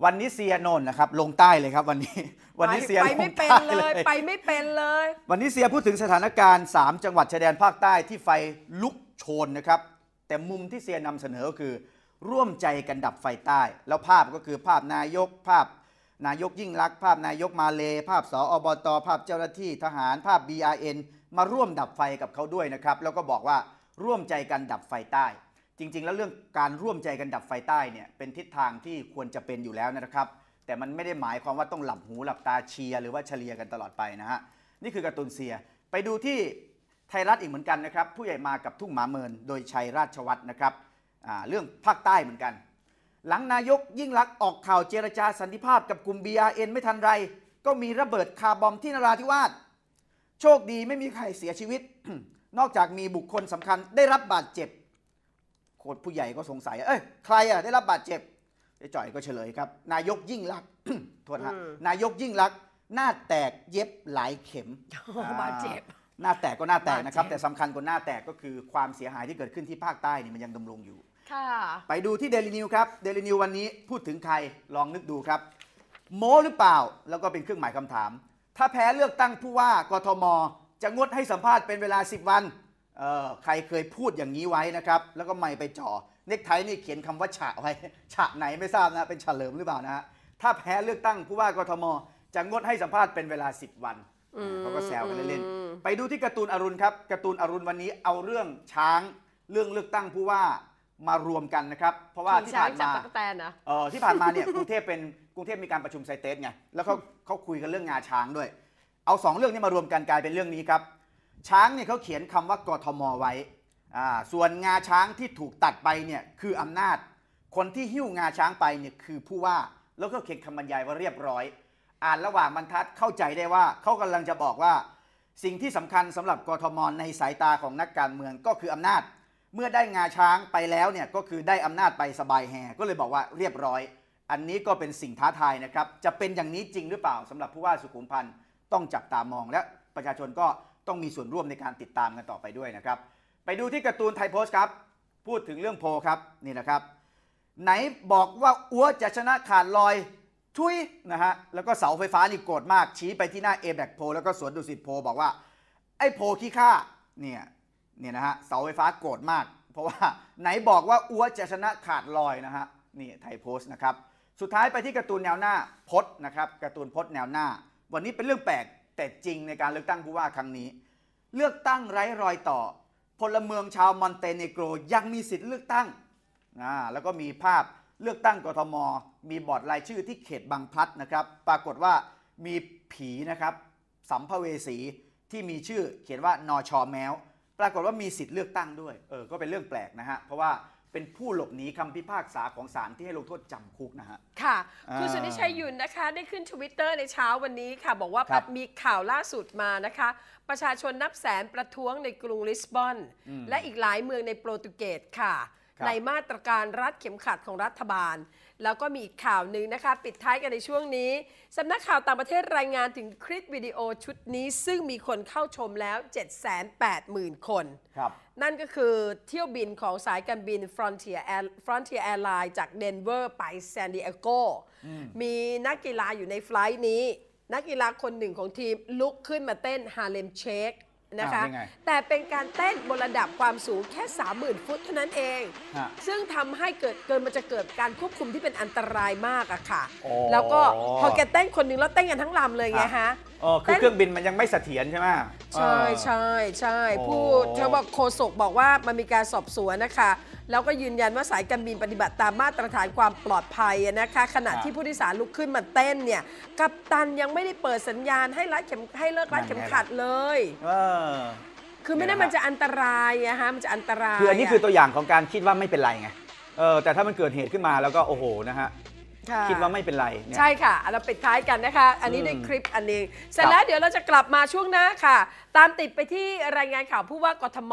วันนี้เซียนนนะครับลงใต้เลยครับวันนี้วันนี้เซียไปไม่เป็นเลยไปไม่เป็นเลย วันนี้เซียพูดถึงสถานการณ์ 3 จังหวัดชายแดนภาคใต้ที่ไฟลุกโชนนะครับแต่มุมที่เซียนำเสนอ ก็คือ ร่วมใจกันดับไฟใต้ แล้วภาพก็คือภาพนายกภาพนายกยิ่งรัก ภาพนายกมาเล ภาพสออบตภาพเจ้าหน้าที่ทหารภาพ BRN มาร่วมดับไฟกับเขาด้วยนะครับแล้วก็บอกว่าร่วมใจกันดับไฟใต้จริง ๆ แล้วเรื่องการร่วมใจกันดับไฟใต้เนี่ยเป็นทิศทางที่ควรจะเป็นอยู่แล้วนะครับ แต่มันไม่ได้หมายความว่าต้องหลับหูหลับตาเชียร์หรือว่าเฉลียกันตลอดไปนะฮะนี่คือการ์ตูนเซียไปดูที่ไทยรัฐอีกเหมือนกันนะครับ ผู้ใหญ่มากับทุ่งหมาเมิน โดยชัยราชวัฒนนะครับเรื่องภาคใต้เหมือนกัน หลังนายกยิ่งลักษณ์ออกข่าวเจรจาสันติภาพกับกลุ่ม BRN ไม่ทันไร ก็มีระเบิดคาร์บอมที่นราธิวาสโชคดีไม่มีใครเสียชีวิต นอกจากมีบุคคลสำคัญ ได้รับบาดเจ็บคนผู้ใหญ่ก็สงสัยเอ้ยใครอ่ะได้รับบาดเจ็บไอ้จ่อยก็เฉลยครับ นายกยิ่งรักโทษฮะนายกยิ่งรัก หน้าแตกเย็บหลายเข็มบาดเจ็บ หน้าแตกก็หน้าแตกนะครับ แต่สำคัญกว่าหน้าแตกก็คือความเสียหายที่เกิดขึ้นที่ภาคใต้นี่มันยังดำรงอยู่ ค่ะ ไปดูที่เดลินิวครับเดลินิววันนี้พูดถึงใครลองนึกดูครับ โม้หรือเปล่าแล้วก็เป็นเครื่องหมายคำถาม ถ้าแพ้เลือกตั้งผู้ว่ากทมจะงดให้สัมภาษณ์เป็นเวลา10วันเออใครเคยพูดอย่างนี้ไว้นะครับแล้วก็ไม่ไปจ่อเน็กไทนี่เขียนคำว่าฉะไว้ฉะไหนไม่ทราบนะเป็นเฉลิมหรือเปล่านะถ้าแพ้เลือกตั้งผู้ว่ากทมจะงดให้สัมภาษณ์เป็นเวลา 10 วันเขาก็แซวกันเล่นๆไปดูที่การ์ตูนอรุณครับการ์ตูนอรุณวันนี้เอาเรื่องช้าง เรื่องเลือกตั้งผู้ว่ามารวมกันนะครับ เพราะว่าที่ผ่านมาเออที่ผ่านมาเนี่ยกรุงเทพเป็นกรุงเทพมีการประชุมไซเตสไงแล้วเขาเขาคุยกันเรื่องงาช้างด้วย เอาสองเรื่องนี้มารวมกันกลายเป็นเรื่องนี้ครับช้างเนี่ยเขาเขียนคำว่ากทมไว้ส่วนงาช้างที่ถูกตัดไปเนี่ยคืออำนาจ คนที่หิ้วงาช้างไปเนี่ยคือผู้ว่า แล้วก็เขียนคำบรรยายว่าเรียบร้อย อ่านระหว่างบรรทัดเข้าใจได้ว่าเขากำลังจะบอกว่า สิ่งที่สำคัญสำหรับกทมในสายตาของนักการเมืองก็คืออำนาจ เมื่อได้งาช้างไปแล้วเนี่ยก็คือได้อำนาจไปสบายแห่ก็เลยบอกว่าเรียบร้อย อันนี้ก็เป็นสิ่งท้าทายนะครับ จะเป็นอย่างนี้จริงหรือเปล่าสำหรับผู้ว่าสุขุมพันธ์ต้องจับตามองและประชาชนก็ต้องมีส่วนร่วมในการติดตามกันต่อไปด้วยนะครับ ไปดูที่การ์ตูนไทยโพสครับ พูดถึงเรื่องโพครับนี่นะครับ ไหนบอกว่าอ้วจะชนะขาดลอยทุยนะฮะแล้วก็เสาไฟฟ้านี่โกรธมาก ชี้ไปที่หน้า a b a กโพแล้วก็สวนดุสิตโพบอกว่าไอ้โพขี้ข้าเนี่ยเนี่ยนะฮะเสาไฟฟ้าโกรธมาก เพราะว่าไหนบอกว่าอ้วจะชนะขาดลอยนะฮะนี่ไทยโพสนะครับสุดท้ายไปที่การ์ตูนแนวหน้าพดนะครับการ์ตูนพดแนวหน้า วันนี้เป็นเรื่องแปลกแต่จริงในการเลือกตั้งผู้ว่าครั้งนี้ เลือกตั้งไร้รอยต่อ พลเมืองชาวมอนเตเนโกรยังมีสิทธิ์เลือกตั้งนะแล้วก็มีภาพเลือกตั้งกทม มีบอร์ดรายชื่อที่เขตบางพัดนะครับปรากฏว่ามีผีนะครับสัมภเวสีที่มีชื่อเขียนว่านอชอแมวปรากฏว่ามีสิทธิ์เลือกตั้งด้วยเออก็เป็นเรื่องแปลกนะฮะเพราะว่าเป็นผู้หลบหนีคำพิพากษาของศาลที่ให้ลงโทษจำคุกนะฮะ ค่ะ คุณสุนิชัยยุนนะคะได้ขึ้นทวิตเตอร์ในเช้าวันนี้ค่ะ บอกว่าคัดมีข่าวล่าสุดมานะคะ ประชาชนนับแสนประท้วงในกรุงลิสบอน และอีกหลายเมืองในโปรตุเกสค่ะคในมาตรการรัดเข็มขัดของรัฐบาลแล้วก็มีอีกข่าวหนึ่งนะคะปิดท้ายกันในช่วงนี้สำนักข่าวต่างประเทศรายงานถึงคลิปวิดีโอชุดนี้ซึ่งมีคนเข้าชมแล้ว 780,000 คน ครับ นั่นก็คือเที่ยวบินของสายการบิน Frontier, Air, Frontier Airlines จากเดนเวอร์ไปซานดิเอโก มีนักกีฬาอยู่ในไฟล์นี้ นักกีฬาคนหนึ่งของทีมลุกขึ้นมาเต้นฮาเลมเชคนะคะแต่เป็นการเต้นบนระดับความสูงแค่ 30,000 ฟุตเท่านั้นเอง ซึ่งทำให้เกิดเกินมันจะเกิดการควบคุมที่เป็นอันตรายมากอะค่ะ แล้วก็พอแกเต้นคนนึงแล้วเต้นกันทั้งลำเลยไงฮะอ๋อคือเครื่องบินมันยังไม่เสถียรใช่ไหมใช่ใช่ใช่ผู้เธอบอกโคศกบอกว่ามันมีการสอบสวนนะคะแล้วก็ยืนยันว่าสายการบินปฏิบัติตามมาตรฐานความปลอดภัยนะคะ ขณะที่ผู้โดยสารลุกขึ้นมาเต้นเนี่ยกัปตันยังไม่ได้เปิดสัญญาณให้รัดเข็มให้เลิกรัดเข็มขัดเลยคือไม่ได้มันจะอันตรายนะฮะมันจะอันตรายคืออันนี้คือตัวอย่างของการคิดว่าไม่เป็นไรไงเออแต่ถ้ามันเกิดเหตุขึ้นมาแล้วก็โอ้โหนะฮะคิดว่าไม่เป็นไรใช่ค่ะเราปิดท้ายกันนะคะอันนี้ในคลิปอันนึงเสร็จแล้วเดี๋ยวเราจะกลับมาช่วงหน้าค่ะ ตามติดไปที่รายงานข่าวผู้ว่ากทม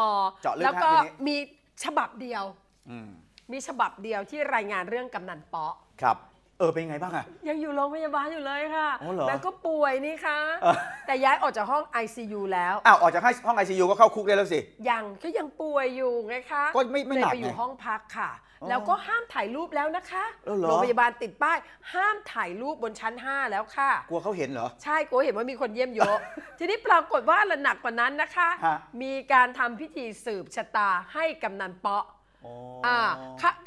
แล้วก็มีฉบับเดียวมีฉบับเดียวที่รายงานเรื่องกำนันเปาะ ครับ เออเป็นยังไงบ้างอะยังอยู่โรงพยาบาลอยู่เลยค่ะอ๋อเหรอแล้วก็ป่วยนี่คะแต่ย้ายออกจากห้อง ICU แล้วอ้าวออกจากห้องไอซียูก็เข้าคุกได้แล้วสิยังก็ยังป่วยอยู่ไงคะก็ไม่ไม่หนักไงเลยไปอยู่ห้องพักค่ะแล้วก็ห้ามถ่ายรูปแล้วนะคะ โรงพยาบาลติดป้าย ห้ามถ่ายรูปบนชั้น5แล้วค่ะ กลัวเขาเห็นเหรอ ใช่กลัวเห็นว่ามีคนเยี่ยมเยอะทีนี้ปรากฏว่าระหนักกว่านั้นนะคะ มีการทำพิธีสืบชะตาให้กำนันเปาะ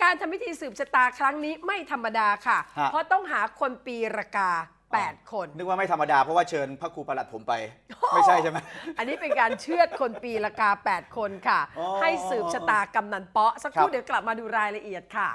การทำพิธีสืบชะตาครั้งนี้ไม่ธรรมดาค่ะ เพราะต้องหาคนปีรากา8 คน นึกว่าไม่ธรรมดา เพราะว่าเชิญพระครูประหลัดผมไปไม่ใช่ใช่ไหมอันนี้เป็นการเชือดคนปีละกา 8 คนค่ะ ให้สืบชะตากำนันเปาะสักครู่เดี๋ยวกลับมาดูรายละเอียดค่ะ